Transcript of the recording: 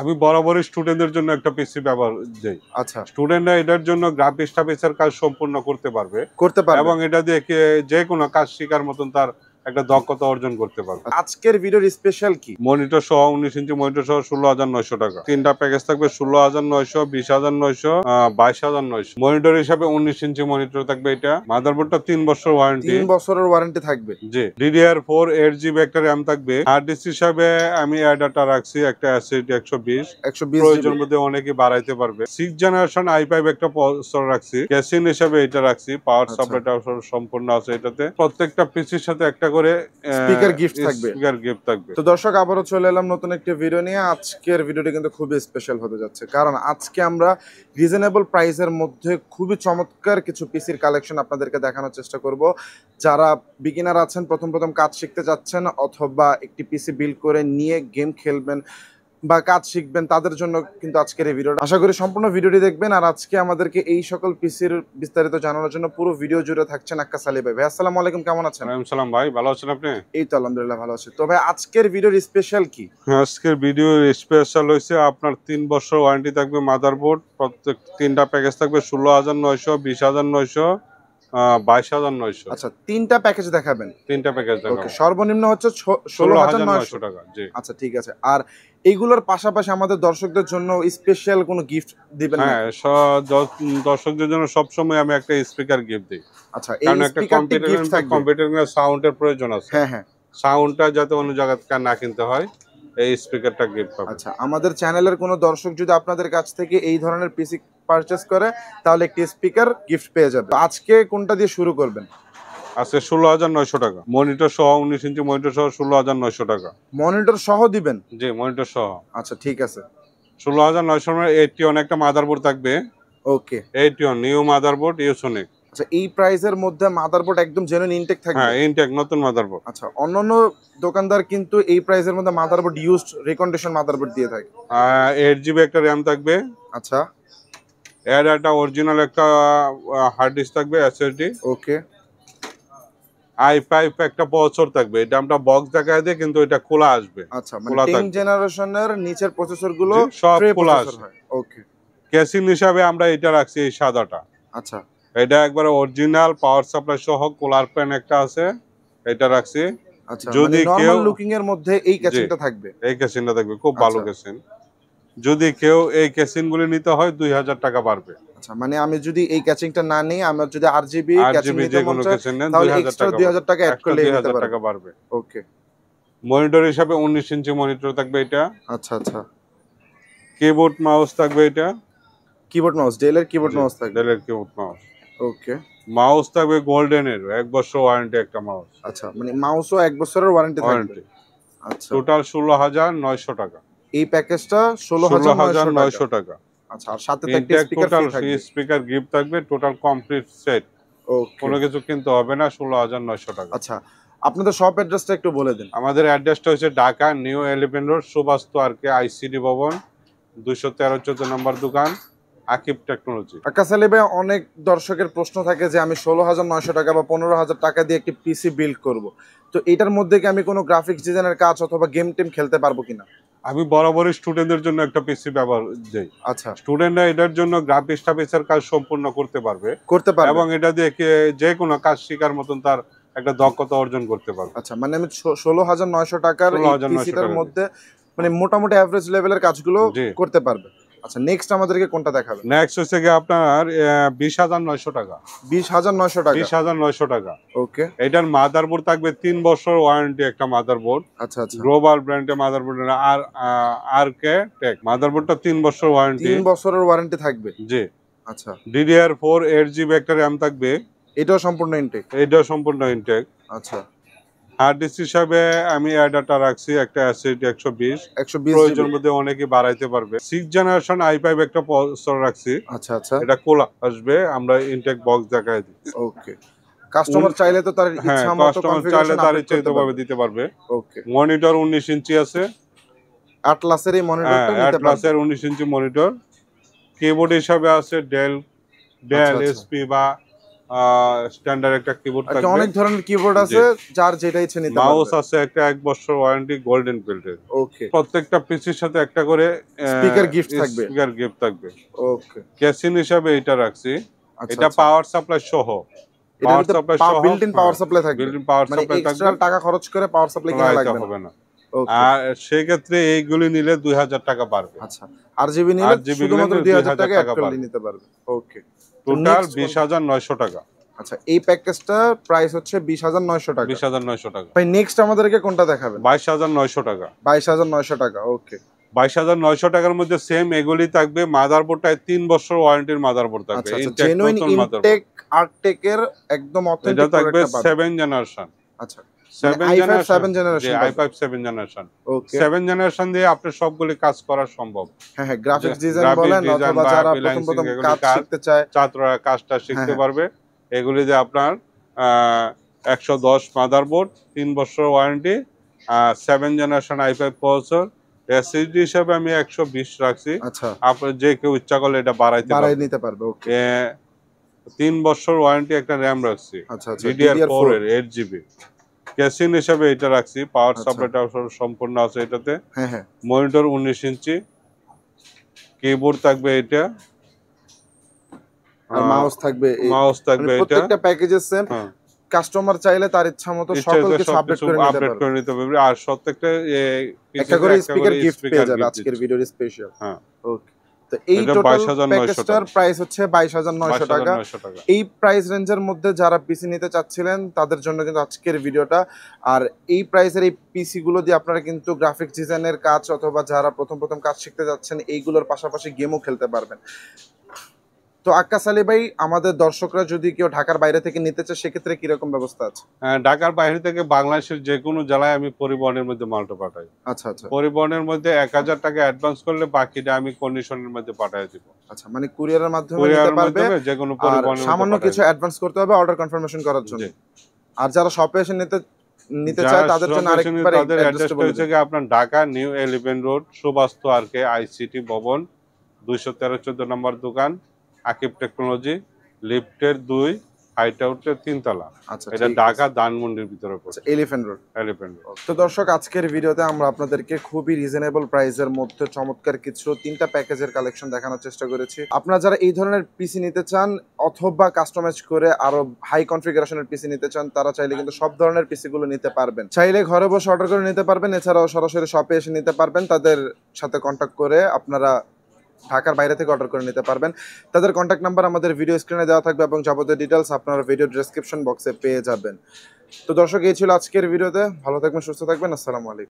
আমি বরাবরই স্টুডেন্টদের জন্য একটা পিসি ব্যবহার দেই আচ্ছা স্টুডেন্টরা এটার জন্য গ্রাফিক্স টাফিসের কাজ সম্পূর্ণ করতে পারবে করতে পারবে এবং এটা দিয়ে যে কোনো কাজ শেখার মতন তার একটা দক্ষতা অর্জন করতে পারবে আজকের ভিডিওর স্পেশাল কি মনিটর সহ উনিশ ইঞ্চি মনিটর সহ ষোলো হাজার নয়শো টাকা তিনটা প্যাকেজ থাকবে ষোলো হাজার নয়শো বিশ হাজার নয়শো বাইশ হাজার নয়শো মনিটর হিসাবে উনিশ ইঞ্চি মনিটর থাকবে এটা মাদারবোর্ডটা তিন বছর ওয়ারেন্টি তিন বছরের ওয়ারেন্টি থাকবে G DDR four eight GB একটা র্যাম থাকবে হার্ড ডিস্ক হিসাবে আমি এয়ার ডাটা রাখছি একটা অ্যাসিড একশো বিশ একশো বিশ প্রয়োজন মধ্যে অনেকে বাড়াইতে পারবে সিক্স জেনারেশন আই ফাইভ একটা প্রসেসর রাখছি ক্যাসিন হিসাবে এটা রাখছি পাওয়ার আচ্ছা। সাপ্লাইটা সম্পূর্ণ আছে এটাতে প্রত্যেকটা পিসির সাথে একটা করে স্পিকার গিফট থাকবে স্পিকার গিফট থাকবে তো দর্শক আবারও চলে এলাম নতুন একটি ভিডিও নিয়ে আজকের ভিডিওটি কিন্তু খুবই স্পেশাল হতে যাচ্ছে কারণ আজকে আমরা রিজনেবল প্রাইসের মধ্যে খুবই চমৎকার কিছু পিসির কালেকশন আপনাদেরকে দেখানোর চেষ্টা করব যারা বিগিনার আছেন প্রথম প্রথম কাজ শিখতে যাচ্ছেন অথবা একটি পিসি বিল্ড করে নিয়ে গেম খেলবেন বা কাজ শিখবেন তাদের জন্য কিন্তু আজকের এই ভিডিওটা আশা করি সম্পূর্ণ ভিডিওটি দেখবেন আর আজকে আমাদেরকে এই সকল পিসির বিস্তারিত জানানোর জন্য পুরো ভিডিও জুড়ে থাকছেন আক্কা সালি ভাই ভাই আসসালামু আলাইকুম কেমন আছেন ওয়া ভাই ভালো আছেন আপনি এই তো আলহামদুলিল্লাহ ভালো আছি তো ভাই আজকের ভিডিওর স্পেশাল কি হ্যাঁ, আজকের ভিডিওর স্পেশাল হইছে আপনার 3 বছর ওয়ারেন্টি থাকবে মাদারবোর্ড প্রত্যেক তিনটা প্যাকেজ থাকবে 16900 20900 বাইশ হাজার নয়শো আচ্ছা তিনটা প্যাকেজ দেখাবেন তিনটা প্যাকেজ সর্বনিম্ন হচ্ছে ষোলো হাজার নয়শো টাকা আচ্ছা, ঠিক আছে আর এইগুলোর পাশাপাশি আমাদের দর্শকদের জন্য স্পেশাল কোনো গিফট দিবেন হ্যাঁ দর্শকদের জন্য সব সময় আমি একটা স্পিকার গিফট দিই আচ্ছা কারণ একটা কম্পিউটার কম্পিউটার সাউন্ডের প্রয়োজন আছে হ্যাঁ হ্যাঁ সাউন্ডটা যাতে অন্য জায়গা থেকে না কিনতে হয় এই স্পিকারটা গিফট পাবে আচ্ছা আমাদের চ্যানেলের কোনো দর্শক যদি আপনাদের কাছ থেকে এই ধরনের পিসি পারচেজ করে তাহলে একটি স্পিকার গিফট পেয়ে যাবে আজকে কোনটা দিয়ে শুরু করবেন আছে ষোলো হাজার নয়শো টাকা মনিটর সহ উনিশ ইঞ্চি মনিটর সহ ষোলো হাজার নয়শো টাকা মনিটর সহ দিবেন জি মনিটর সহ আচ্ছা ঠিক আছে ষোলো হাজার নয়শো এইটি মাদার মাদারবোর্ড থাকবে ওকে এইটি নিউ মাদারবোর্ড ইউসোনিক আচ্ছা এই প্রাইসের মধ্যে মাদারবোর্ড একদম জেনুইন ইনটেক থাকবে হ্যাঁ ইনটেক নতুন মাদারবোর্ড আচ্ছা অন্যান্য দোকানদার কিন্তু এই প্রাইসের মধ্যে মাদারবোর্ড ইউজড রিকন্ডিশন মাদারবোর্ড দিয়ে থাকে 8 জিবি একটা RAM থাকবে আচ্ছা এর একটা অরিজিনাল একটা হার্ড ডিস্ক থাকবে এসএসডি ওকে আই ফাইভ একটা প্রসেসর থাকবে এটা আমরা বক্স কিন্তু এটা খোলা আসবে জেনারেশনের আচ্ছা, মানে নিচের প্রসেসর গুলো সব খোলা আসবে ক্যাসিং হিসাবে আমরা এটা রাখছি এই সাদাটা আচ্ছা এটা একবার অরিজিনাল পাওয়ার সাপ্লাই সহ কোলার প্যান একটা আছে এটা রাখছি আচ্ছা, যদি মানে কেউ লুকিং এর মধ্যে এই ক্যাসিংটা থাকবে এই ক্যাসিংটা থাকবে খুব ভালো আচ্ছা। ক্যাসিং যদি কেউ এই ক্যাসিংগুলি নিতে হয় দুই হাজার টাকা বাড়বে আচ্ছা মানে আমি যদি এই ক্যাচিংটা না নেই আমার যদি আরজিবি ক্যাচিং নিতে মন চায় তাহলে 2000 টাকা অ্যাড করলে 2000 টাকা বাড়বে ওকে মনিটর হিসাবে 19 ইঞ্চি মনিটর থাকবে এটা আচ্ছা আচ্ছা কিবোর্ড মাউস থাকবে এটা কিবোর্ড মাউস ডেলের কিবোর্ড মাউস থাকবে ডেলের কিবোর্ড মাউস ওকে মাউস থাকবে গোল্ডেন এর এক বছর ওয়ারেন্টি একটা মাউস আচ্ছা মানে মাউসও এক বছরের ওয়ারেন্টি থাকবে আচ্ছা টোটাল 16900 টাকা এই প্যাকেজটা 16900 টাকা আচ্ছা আর সাথে থাকবে স্পিকার টোটাল স্পিকার গিফট থাকবে টোটাল কমপ্লিট সেট কোনো কিছু কিনতে হবে না ষোলো হাজার নয়শো টাকা আচ্ছা আপনাদের শপ অ্যাড্রেসটা একটু বলে দিন আমাদের অ্যাড্রেসটা হচ্ছে Dhaka new elephant road Subastu R K ICD Bhaban দুইশো তেরো চোদ্দ নম্বর দোকান আকিব টেকনোলজি আকাশ আচ্ছা, আলী ভাই অনেক দর্শকের প্রশ্ন থাকে যে আমি ষোলো হাজার নয়শো টাকা বা পনেরো হাজার টাকা দিয়ে একটি পিসি বিল্ড করব তো এটার মধ্যে কি আমি কোনো গ্রাফিক্স ডিজাইনের কাজ অথবা গেম টেম খেলতে পারবো কিনা আমি বরাবরই স্টুডেন্টদের জন্য একটা পিসি ব্যবহার দেই আচ্ছা স্টুডেন্টরা এটার জন্য গ্রাফিক্স টাফিক্সের কাজ সম্পূর্ণ করতে পারবে করতে পারবে এবং এটা দিয়ে যে কোনো কাজ শেখার মতন তার একটা দক্ষতা অর্জন করতে পারবে আচ্ছা মানে আমি ষোলো হাজার নয়শো টাকার মধ্যে মানে মোটামুটি অ্যাভারেজ লেভেলের কাজগুলো করতে পারবে আচ্ছা নেক্সট আমাদেরকে কোনটা দেখাবেন নেক্সট হচ্ছে কি আপনার 20900 টাকা 20900 টাকা 20900 টাকা ওকে এটার মাদারবোর্ড থাকবে 3 বছর ওয়ারেন্টি একটা মাদারবোর্ড আচ্ছা আচ্ছা গ্লোবাল ব্র্যান্ডের মাদারবোর্ড আর আর কে টেক মাদারবোর্ডটা 3 বছর ওয়ারেন্টি 3 বছরের ওয়ারেন্টি থাকবে জি আচ্ছা DDR4 8GB একটা RAM থাকবে এটাও সম্পূর্ণ ইনটেক এটাও সম্পূর্ণ ইনটেক আচ্ছা হার্ড হিসাবে আমি অ্যাডাটা রাখছি একটা অ্যাসিড একশো বিশ একশো প্রয়োজন মধ্যে অনেকে বাড়াইতে পারবে সিক্স জেনারেশন আই ফাইভ একটা প্রসেসর রাখছি আচ্ছা আচ্ছা এটা কোলা আসবে আমরা ইনটেক বক্স দেখাই দিই ওকে কাস্টমার চাইলে তো তার ইচ্ছা হ্যাঁ, মতো চাইলে তার ইচ্ছা মতো দিতে পারবে ওকে মনিটর 19 ইঞ্চি আছে আটলাসের এই মনিটরটা নিতে পারবে আটলাসের 19 ইঞ্চি মনিটর কিবোর্ড হিসাবে আছে ডেল ডেল এসপি বা স্ট্যান্ডার্ড একটা কিবোর্ড আচ্ছা, থাকবে অনেক ধরনের কিবোর্ড আছে যার যেটা ইচ্ছে নিতে পারবে মাউস আছে একটা এক বছর ওয়ারেন্টি গোল্ডেন বেল্টের ওকে প্রত্যেকটা পিসির সাথে একটা করে স্পিকার গিফট থাকবে স্পিকার গিফট থাকবে ওকে ক্যাসিন হিসাবে আচ্ছা, এটা রাখছি এটা পাওয়ার সাপ্লাই সহ পাওয়ার সাপ্লাই সহ বিল্ট ইন পাওয়ার সাপ্লাই থাকবে বিল্ট ইন পাওয়ার সাপ্লাই থাকবে এক্সট্রা টাকা খরচ করে পাওয়ার সাপ্লাই কিনা লাগবে না আর সেই ক্ষেত্রে এইগুলি নিলে হাজার টাকা পারবে আচ্ছা জিবি নিলে শুধুমাত্র টাকা নিতে পারবে ওকে টোটাল বিশ হাজার নয়শো টাকা আচ্ছা এই প্যাকেজটা প্রাইস হচ্ছে বিশ হাজার নয়শো টাকা বিশ হাজার নয়শো টাকা ভাই নেক্সট আমাদেরকে কোনটা দেখাবেন বাইশ হাজার নয়শো টাকা বাইশ হাজার নয়শো টাকা ওকে বাইশ হাজার নয়শো টাকার মধ্যে সেম এগুলি থাকবে মাদারবোর্ডটায় তিন বছর ওয়ারেন্টির মাদারবোর্ড থাকবে জেনুইন ইনটেক আর্টেকের একদম অথেন্টিক এটা থাকবে সেভেন জেনারেশন আচ্ছা জেনারেশন মানে দিয়ে আপনি সবগুলি কাজ করা সম্ভব হ্যাঁ, হ্যাঁ কাজটা হ্যাঁ, শিখতে হ্যাঁ। পারবে এগুলি যে আপনার 110 মাদারবোর্ড 3 বছর warranty 7 generation i5 processor SSD হিসেবে আমি 120 রাখছি আচ্ছা আপনি যে কেউ ইচ্ছা করলে এটা বাড়াইতে নিতে পারবে ওকে 3 বছর ওয়ারেন্টি একটা র‍্যাম রাখছি আচ্ছা, আচ্ছা DDR4 এর 8GB ক্যাসিন হিসাবে এটা রাখছি পাওয়ার আচ্ছা। সাপ্লাইটা সম্পূর্ণ আছে এটাতে হ্যাঁ, হ্যাঁ। মনিটর উনিশ ইঞ্চি কিবোর্ড থাকবে এটা আর মাউস থাকবে মাউস থাকবে মানে এটা প্রত্যেকটা প্যাকেজের হ্যাঁ। কাস্টমার চাইলে তার ইচ্ছা মতো আপডেট করে নিতে পারবে করে নিতে পারবে আর প্রত্যেকটা একটা করে স্পিকার গিফট পেয়ে যাবে আজকের ভিডিওর স্পেশাল হ্যাঁ ওকে টাকা এই প্রাইস রেঞ্জের মধ্যে যারা পিসি নিতে চাচ্ছিলেন তাদের জন্য কিন্তু আজকের ভিডিওটা আর এই এই পিসি গুলো দিয়ে আপনারা কিন্তু গ্রাফিক্স ডিজাইনের কাজ অথবা যারা প্রথম প্রথম কাজ শিখতে যাচ্ছেন এইগুলোর পাশাপাশি গেমও খেলতে পারবেন তো আক্কাস আলী ভাই আমাদের দর্শকরা যদি কেউ ঢাকার বাইরে থেকে নিতে চায় সেক্ষেত্রে কিরকম ব্যবস্থা আছে হ্যাঁ, ঢাকার বাইরে থেকে বাংলাদেশের যে কোনো জেলায় আমি পরিবহনের মধ্যে মালটা পাঠাই আচ্ছা আচ্ছা পরিবহনের মধ্যে এক হাজার টাকা অ্যাডভান্স করলে বাকিটা আমি কন্ডিশনের মধ্যে পাঠিয়ে দিব আচ্ছা মানে কুরিয়ারের মাধ্যমে নিতে পারবে যে কোনো পরিবহন সামান্য কিছু অ্যাডভান্স করতে হবে অর্ডার কনফার্মেশন করার জন্য আর যারা শপে এসে নিতে নিতে চায় তাদের জন্য আরেকবার অ্যাড্রেস হচ্ছে আপনার Dhaka new elephant road Subastu R K ICT Bhaban দুইশো তেরো চোদ্দ নম্বর দোকান আকিব টেকনোলজি লিফটের দুই হাইট আউটের তিনতলা আচ্ছা এটা ঢাকা দানমন্ডির ভিতরে পড়ছে এলিফ্যান্ট রোড এলিফ্যান্ট রোড তো দর্শক আজকের ভিডিওতে আমরা আপনাদেরকে খুবই রিজনেবল প্রাইসের মধ্যে চমৎকার কিছু তিনটা প্যাকেজের কালেকশন দেখানোর চেষ্টা করেছি আপনারা যারা এই ধরনের পিসি নিতে চান অথবা কাস্টমাইজ করে আরো হাই কনফিগারেশনের পিসি নিতে চান তারা চাইলে কিন্তু সব ধরনের পিসিগুলো নিতে পারবেন চাইলে ঘরে বসে অর্ডার করে নিতে পারবেন এছাড়াও সরাসরি শপে এসে নিতে পারবেন তাদের সাথে কন্টাক্ট করে আপনারা ঢাকার বাইরে থেকে অর্ডার করে নিতে পারবেন তাদের কন্ট্যাক্ট নাম্বার আমাদের ভিডিও স্ক্রিনে দেওয়া থাকবে এবং যাবতীয় ডিটেলস আপনারা ভিডিও ডিসক্রিপশন বক্সে পেয়ে যাবেন তো দর্শক এই ছিল আজকের ভিডিওতে ভালো থাকবেন সুস্থ থাকবেন আসসালামু আলাইকুম